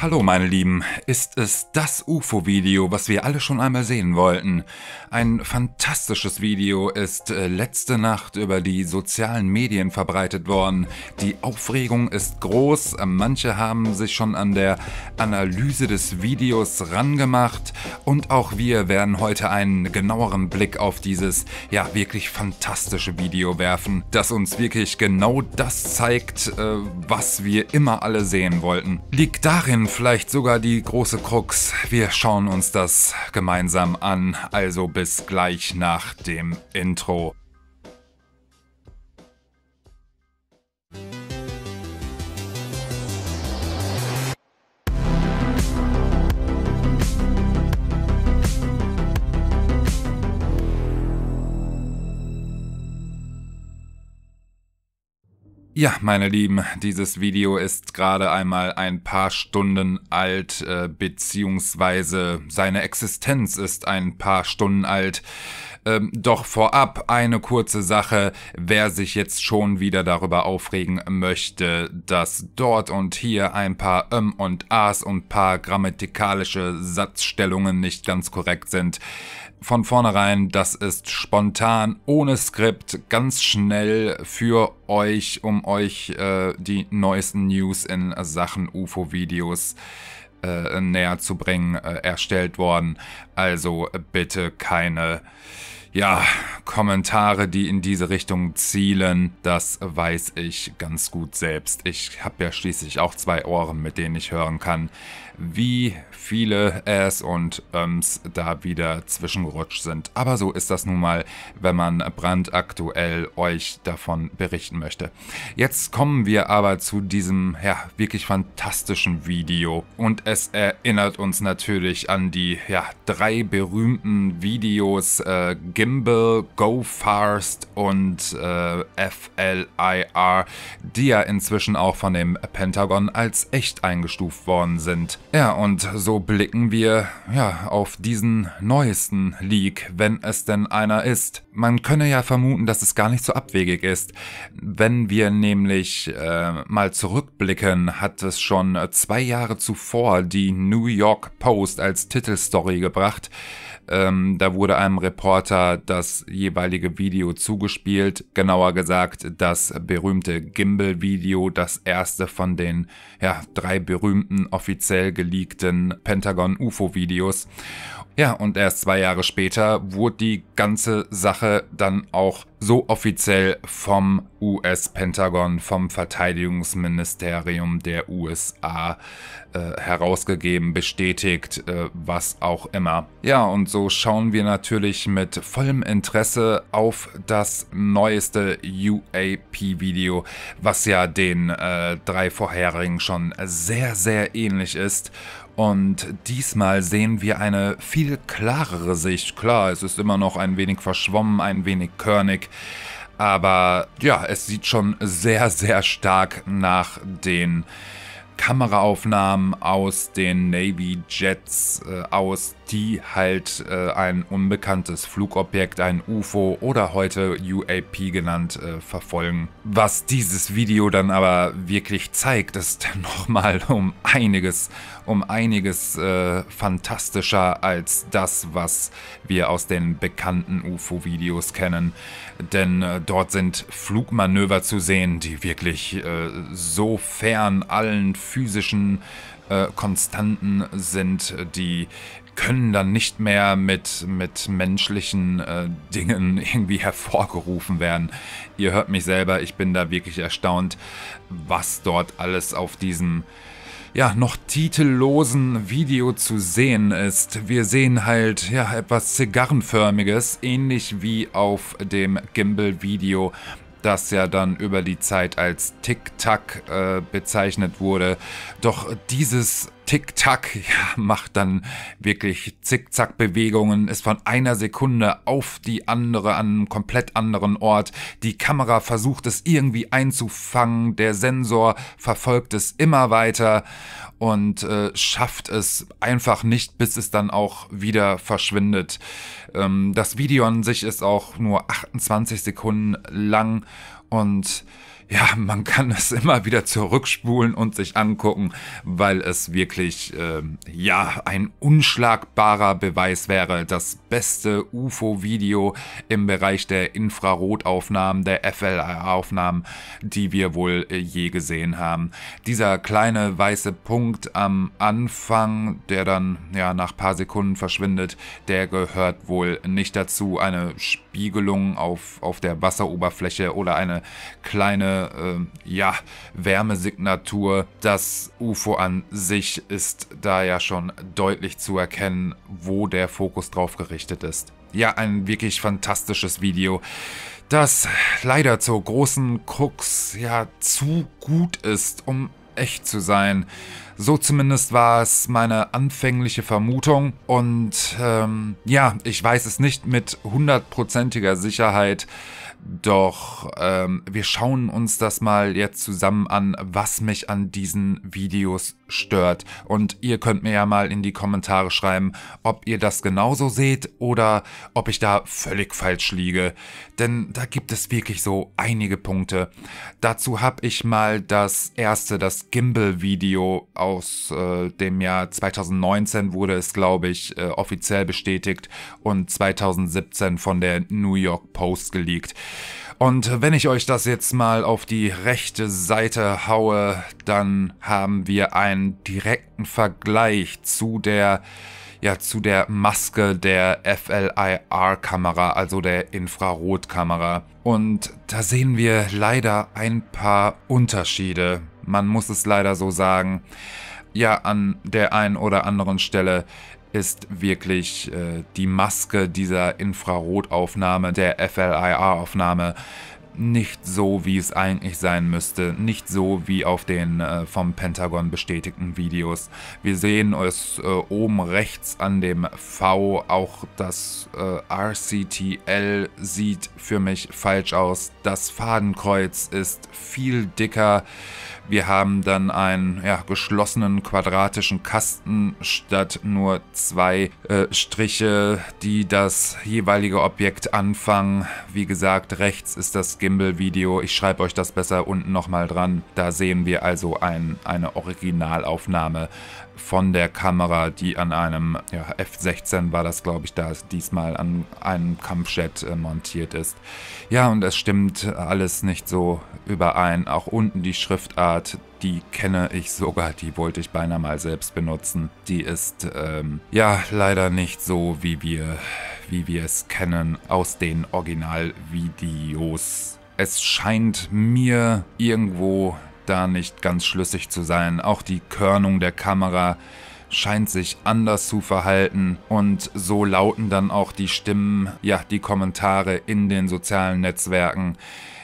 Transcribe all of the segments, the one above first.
Hallo meine Lieben, ist es das UFO-Video, was wir alle schon einmal sehen wollten? Ein fantastisches Video ist äh, letzte Nacht über die sozialen Medien verbreitet worden. Die Aufregung ist groß, manche haben sich schon an der Analyse des Videos rangemacht und auch wir werden heute einen genaueren Blick auf dieses ja wirklich fantastische Video werfen, das uns wirklich genau das zeigt, äh, was wir immer alle sehen wollten. Liegt darin, vielleicht sogar die große Krux. Wir schauen uns das gemeinsam an, also bis gleich nach dem Intro. Ja, meine Lieben, dieses Video ist gerade einmal ein paar Stunden alt, äh, beziehungsweise seine Existenz ist ein paar Stunden alt. Ähm, doch vorab eine kurze Sache, wer sich jetzt schon wieder darüber aufregen möchte, dass dort und hier ein paar M und As und paar grammatikalische Satzstellungen nicht ganz korrekt sind. Von vornherein, das ist spontan, ohne Skript, ganz schnell für euch, um euch äh, die neuesten News in Sachen UFO-Videos äh, äh, näher zu bringen, äh, erstellt worden. Also äh, bitte keine ja, Kommentare, die in diese Richtung zielen, das weiß ich ganz gut selbst. Ich habe ja schließlich auch zwei Ohren, mit denen ich hören kann, wie viele Äs und Öms da wieder zwischengerutscht sind. Aber so ist das nun mal, wenn man brandaktuell euch davon berichten möchte. Jetzt kommen wir aber zu diesem, ja, wirklich fantastischen Video. Und es erinnert uns natürlich an die, ja, drei berühmten Videos äh, Gimbal, Go Fast und äh, FLIR, die ja inzwischen auch von dem Pentagon als echt eingestuft worden sind. Ja, und so so blicken wir ja auf diesen neuesten Leak, wenn es denn einer ist. Man könne ja vermuten, dass es gar nicht so abwegig ist. Wenn wir nämlich äh, mal zurückblicken, hat es schon zwei Jahre zuvor die New York Post als Titelstory gebracht. Ähm, da wurde einem Reporter das jeweilige Video zugespielt, genauer gesagt das berühmte Gimbal-Video, das erste von den ja, drei berühmten offiziell geleakten Pentagon-UFO-Videos. Ja, und erst zwei Jahre später wurde die ganze Sache dann auch so offiziell vom US-Pentagon, vom Verteidigungsministerium der USA äh, herausgegeben, bestätigt, äh, was auch immer. Ja, und so schauen wir natürlich mit vollem Interesse auf das neueste UAP-Video, was ja den äh, drei vorherigen schon sehr, sehr ähnlich ist. Und diesmal sehen wir eine viel klarere Sicht. Klar, es ist immer noch ein wenig verschwommen, ein wenig körnig, aber ja, es sieht schon sehr, sehr stark nach den Kameraaufnahmen aus den Navy Jets, äh, aus die halt äh, ein unbekanntes Flugobjekt, ein UFO oder heute UAP genannt, äh, verfolgen. Was dieses Video dann aber wirklich zeigt, ist nochmal um einiges, um einiges äh, fantastischer als das, was wir aus den bekannten UFO-Videos kennen. Denn äh, dort sind Flugmanöver zu sehen, die wirklich äh, so fern allen physischen äh, Konstanten sind, die können dann nicht mehr mit, mit menschlichen äh, Dingen irgendwie hervorgerufen werden. Ihr hört mich selber, ich bin da wirklich erstaunt, was dort alles auf diesem ja, noch titellosen Video zu sehen ist. Wir sehen halt ja etwas zigarrenförmiges, ähnlich wie auf dem Gimbal Video, das ja dann über die Zeit als Tic Tac äh, bezeichnet wurde. Doch dieses Tick-Tack ja, macht dann wirklich zick zack bewegungen ist von einer Sekunde auf die andere an einem komplett anderen Ort. Die Kamera versucht es irgendwie einzufangen, der Sensor verfolgt es immer weiter und äh, schafft es einfach nicht, bis es dann auch wieder verschwindet. Ähm, das Video an sich ist auch nur 28 Sekunden lang und ja, man kann es immer wieder zurückspulen und sich angucken, weil es wirklich, äh, ja, ein unschlagbarer Beweis wäre. Das beste UFO-Video im Bereich der Infrarotaufnahmen, der FLR-Aufnahmen, die wir wohl äh, je gesehen haben. Dieser kleine weiße Punkt am Anfang, der dann, ja, nach paar Sekunden verschwindet, der gehört wohl nicht dazu. Eine Spiegelung auf, auf der Wasseroberfläche oder eine kleine äh, ja, Wärmesignatur. Das UFO an sich ist da ja schon deutlich zu erkennen, wo der Fokus drauf gerichtet ist. Ja, ein wirklich fantastisches Video, das leider zur großen Krux ja zu gut ist, um echt zu sein. So zumindest war es meine anfängliche Vermutung. Und ähm, ja, ich weiß es nicht mit hundertprozentiger Sicherheit, doch ähm, wir schauen uns das mal jetzt zusammen an, was mich an diesen Videos stört. Und ihr könnt mir ja mal in die Kommentare schreiben, ob ihr das genauso seht oder ob ich da völlig falsch liege. Denn da gibt es wirklich so einige Punkte. Dazu habe ich mal das erste, das Gimbal-Video aus äh, dem Jahr 2019 wurde es, glaube ich, äh, offiziell bestätigt und 2017 von der New York Post geleakt. Und wenn ich euch das jetzt mal auf die rechte Seite haue, dann haben wir einen direkten Vergleich zu der ja zu der Maske der FLIR-Kamera, also der Infrarotkamera. Und da sehen wir leider ein paar Unterschiede. Man muss es leider so sagen. Ja, an der einen oder anderen Stelle ist wirklich äh, die Maske dieser Infrarotaufnahme, der FLIR-Aufnahme, nicht so, wie es eigentlich sein müsste, nicht so wie auf den äh, vom Pentagon bestätigten Videos. Wir sehen es äh, oben rechts an dem V, auch das äh, RCTL sieht für mich falsch aus. Das Fadenkreuz ist viel dicker wir haben dann einen ja, geschlossenen quadratischen Kasten statt nur zwei äh, Striche, die das jeweilige Objekt anfangen. Wie gesagt, rechts ist das Gimbal-Video. Ich schreibe euch das besser unten nochmal dran. Da sehen wir also ein, eine Originalaufnahme von der Kamera, die an einem ja, F-16 war das, glaube ich, da diesmal an einem Kampfjet äh, montiert ist. Ja, und es stimmt alles nicht so überein. Auch unten die Schriftart, die kenne ich sogar, die wollte ich beinahe mal selbst benutzen. Die ist ähm, ja leider nicht so, wie wir, wie wir es kennen aus den Originalvideos. Es scheint mir irgendwo da nicht ganz schlüssig zu sein. Auch die Körnung der Kamera scheint sich anders zu verhalten und so lauten dann auch die Stimmen, ja, die Kommentare in den sozialen Netzwerken,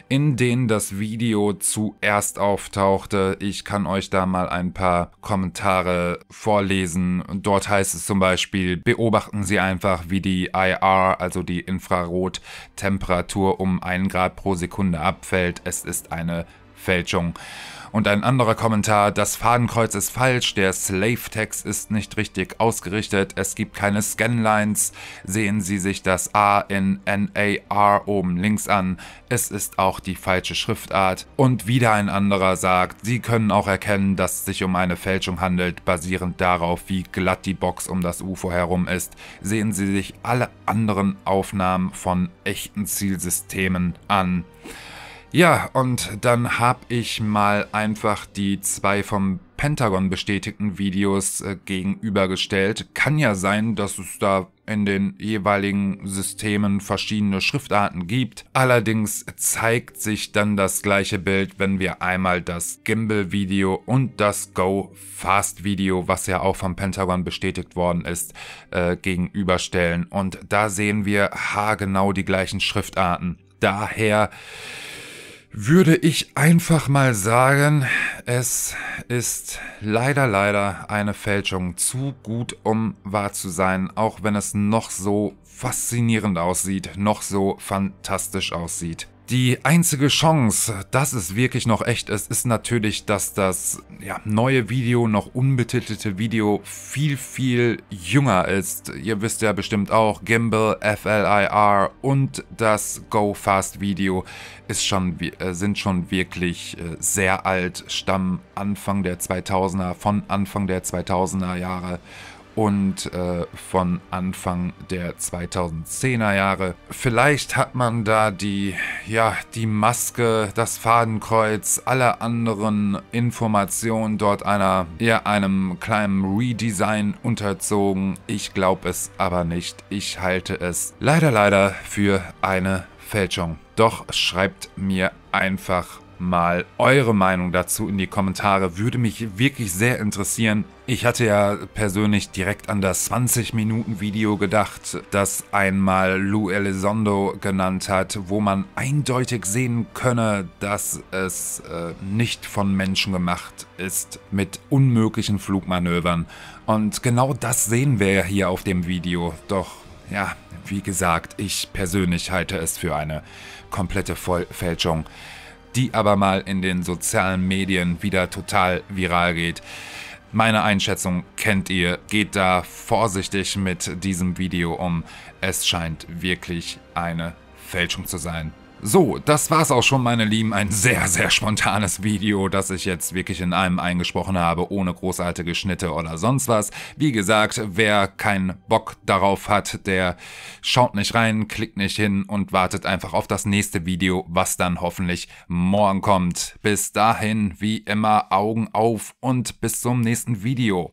in denen das Video zuerst auftauchte. Ich kann euch da mal ein paar Kommentare vorlesen. Dort heißt es zum Beispiel, beobachten Sie einfach, wie die IR, also die Infrarottemperatur, um 1 Grad pro Sekunde abfällt. Es ist eine Fälschung. Und ein anderer Kommentar, das Fadenkreuz ist falsch, der Slave-Text ist nicht richtig ausgerichtet, es gibt keine Scanlines, sehen Sie sich das A in NAR oben links an, es ist auch die falsche Schriftart. Und wieder ein anderer sagt, Sie können auch erkennen, dass es sich um eine Fälschung handelt, basierend darauf, wie glatt die Box um das UFO herum ist, sehen Sie sich alle anderen Aufnahmen von echten Zielsystemen an. Ja, und dann habe ich mal einfach die zwei vom Pentagon bestätigten Videos äh, gegenübergestellt. Kann ja sein, dass es da in den jeweiligen Systemen verschiedene Schriftarten gibt. Allerdings zeigt sich dann das gleiche Bild, wenn wir einmal das Gimbal-Video und das Go-Fast-Video, was ja auch vom Pentagon bestätigt worden ist, äh, gegenüberstellen. Und da sehen wir haargenau die gleichen Schriftarten. Daher würde ich einfach mal sagen, es ist leider, leider eine Fälschung. Zu gut, um wahr zu sein, auch wenn es noch so faszinierend aussieht, noch so fantastisch aussieht. Die einzige Chance, dass es wirklich noch echt ist, ist natürlich, dass das ja, neue Video, noch unbetitelte Video, viel, viel jünger ist. Ihr wisst ja bestimmt auch, Gimbal, FLIR und das Go Fast Video ist schon, äh, sind schon wirklich äh, sehr alt, stammen Anfang der 2000er, von Anfang der 2000er Jahre und äh, von Anfang der 2010er Jahre. Vielleicht hat man da die, ja, die Maske, das Fadenkreuz, alle anderen Informationen dort einer, eher einem kleinen Redesign unterzogen. Ich glaube es aber nicht. Ich halte es leider, leider für eine Fälschung. Doch schreibt mir einfach mal eure Meinung dazu in die Kommentare. Würde mich wirklich sehr interessieren. Ich hatte ja persönlich direkt an das 20-Minuten-Video gedacht, das einmal Lou Elizondo genannt hat, wo man eindeutig sehen könne, dass es äh, nicht von Menschen gemacht ist mit unmöglichen Flugmanövern. Und genau das sehen wir ja hier auf dem Video. Doch, ja, wie gesagt, ich persönlich halte es für eine komplette Vollfälschung die aber mal in den sozialen Medien wieder total viral geht. Meine Einschätzung kennt ihr, geht da vorsichtig mit diesem Video um. Es scheint wirklich eine Fälschung zu sein. So, das war's auch schon, meine Lieben. Ein sehr, sehr spontanes Video, das ich jetzt wirklich in einem eingesprochen habe, ohne großartige Schnitte oder sonst was. Wie gesagt, wer keinen Bock darauf hat, der schaut nicht rein, klickt nicht hin und wartet einfach auf das nächste Video, was dann hoffentlich morgen kommt. Bis dahin, wie immer, Augen auf und bis zum nächsten Video.